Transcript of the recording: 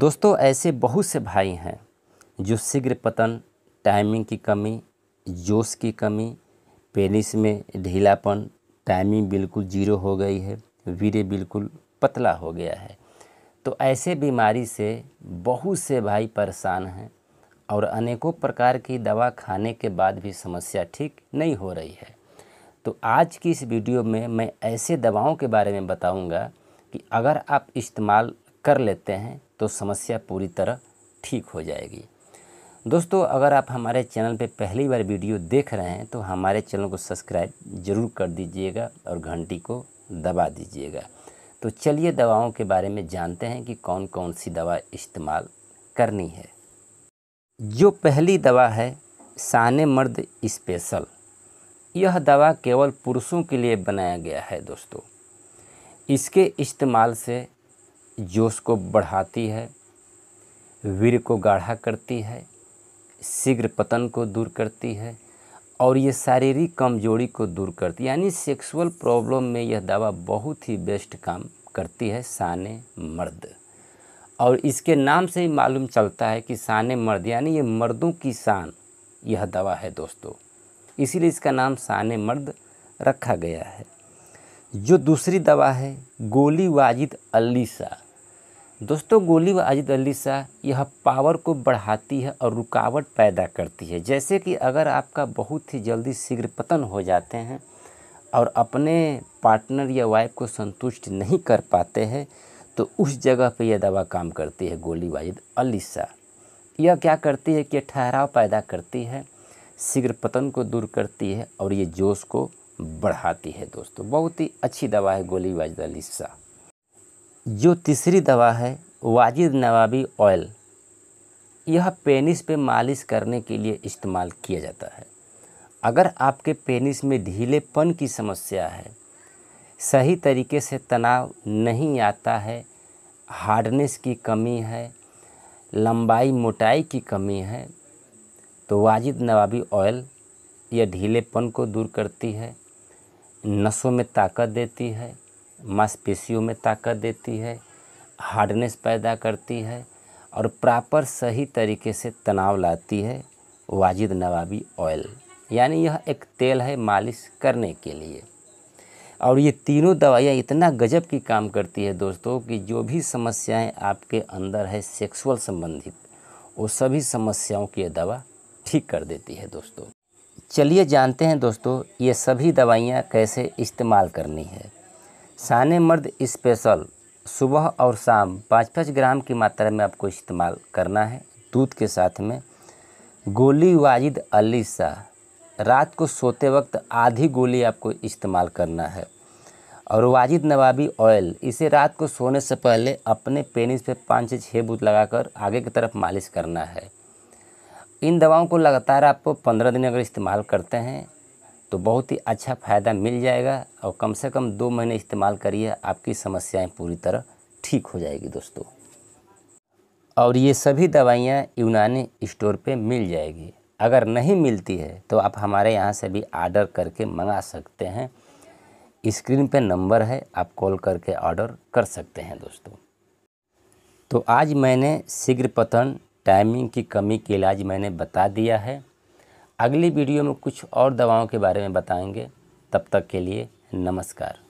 दोस्तों ऐसे बहुत से भाई हैं जो शीघ्र पतन टाइमिंग की कमी जोश की कमी पेनिस में ढीलापन टाइमिंग बिल्कुल जीरो हो गई है वीरे बिल्कुल पतला हो गया है तो ऐसे बीमारी से बहुत से भाई परेशान हैं और अनेकों प्रकार की दवा खाने के बाद भी समस्या ठीक नहीं हो रही है तो आज की इस वीडियो में मैं ऐसे दवाओं के बारे में बताऊंगा कि अगर आप इस्तेमाल कर लेते हैं तो समस्या पूरी तरह ठीक हो जाएगी दोस्तों अगर आप हमारे चैनल पर पहली बार वीडियो देख रहे हैं तो हमारे चैनल को सब्सक्राइब ज़रूर कर दीजिएगा और घंटी को दबा दीजिएगा तो चलिए दवाओं के बारे में जानते हैं कि कौन कौन सी दवा इस्तेमाल करनी है जो पहली दवा है शान मर्द स्पेशल यह दवा केवल पुरुषों के लिए बनाया गया है दोस्तों इसके इस्तेमाल से जोश को बढ़ाती है वीर को गाढ़ा करती है शीघ्र पतन को दूर करती है और ये शारीरिक कमजोरी को दूर करती है यानी सेक्सुअल प्रॉब्लम में यह दवा बहुत ही बेस्ट काम करती है शान मर्द और इसके नाम से ही मालूम चलता है कि शान मर्द यानी ये मर्दों की शान यह दवा है दोस्तों इसीलिए इसका नाम शान मर्द रखा गया है जो दूसरी दवा है गोली वाजिद अलीसा दोस्तों गोली व आजिद अली शाह यह पावर को बढ़ाती है और रुकावट पैदा करती है जैसे कि अगर आपका बहुत ही जल्दी शीघ्र पतन हो जाते हैं और अपने पार्टनर या वाइफ को संतुष्ट नहीं कर पाते हैं तो उस जगह पे यह दवा काम करती है गोली वाजिद अली शाह यह क्या करती है कि ठहराव पैदा करती है शीघ्र पतन को दूर करती है और ये जोश को बढ़ाती है दोस्तों बहुत ही अच्छी दवा है गोली वाजिद अली शाह जो तीसरी दवा है वाजिद नवाबी ऑयल यह पेनिस पे मालिश करने के लिए इस्तेमाल किया जाता है अगर आपके पेनिस में ढीलेपन की समस्या है सही तरीके से तनाव नहीं आता है हार्डनेस की कमी है लंबाई मोटाई की कमी है तो वाजिद नवाबी ऑयल यह ढीलेपन को दूर करती है नसों में ताकत देती है मांसपेशियों में ताकत देती है हार्डनेस पैदा करती है और प्रॉपर सही तरीके से तनाव लाती है वाजिद नवाबी ऑयल यानी यह एक तेल है मालिश करने के लिए और ये तीनों दवाइयाँ इतना गजब की काम करती है दोस्तों कि जो भी समस्याएं आपके अंदर है सेक्सुअल संबंधित वो सभी समस्याओं की दवा ठीक कर देती है दोस्तों चलिए जानते हैं दोस्तों ये सभी दवाइयाँ कैसे इस्तेमाल करनी है साने मर्द स्पेशल सुबह और शाम पाँच पाँच ग्राम की मात्रा में आपको इस्तेमाल करना है दूध के साथ में गोली वाजिद अली शाह रात को सोते वक्त आधी गोली आपको इस्तेमाल करना है और वाजिद नवाबी ऑयल इसे रात को सोने से पहले अपने पेनिस पे पाँच से छः बूथ लगाकर आगे की तरफ मालिश करना है इन दवाओं को लगातार आप पंद्रह दिन अगर इस्तेमाल करते हैं तो बहुत ही अच्छा फ़ायदा मिल जाएगा और कम से कम दो महीने इस्तेमाल करिए आपकी समस्याएं पूरी तरह ठीक हो जाएगी दोस्तों और ये सभी दवाइयाँ यूनानी स्टोर पे मिल जाएगी अगर नहीं मिलती है तो आप हमारे यहाँ से भी आर्डर करके मंगा सकते हैं स्क्रीन पे नंबर है आप कॉल करके ऑर्डर कर सकते हैं दोस्तों तो आज मैंने शीघ्र पतन टाइमिंग की कमी के इलाज मैंने बता दिया है अगली वीडियो में कुछ और दवाओं के बारे में बताएंगे तब तक के लिए नमस्कार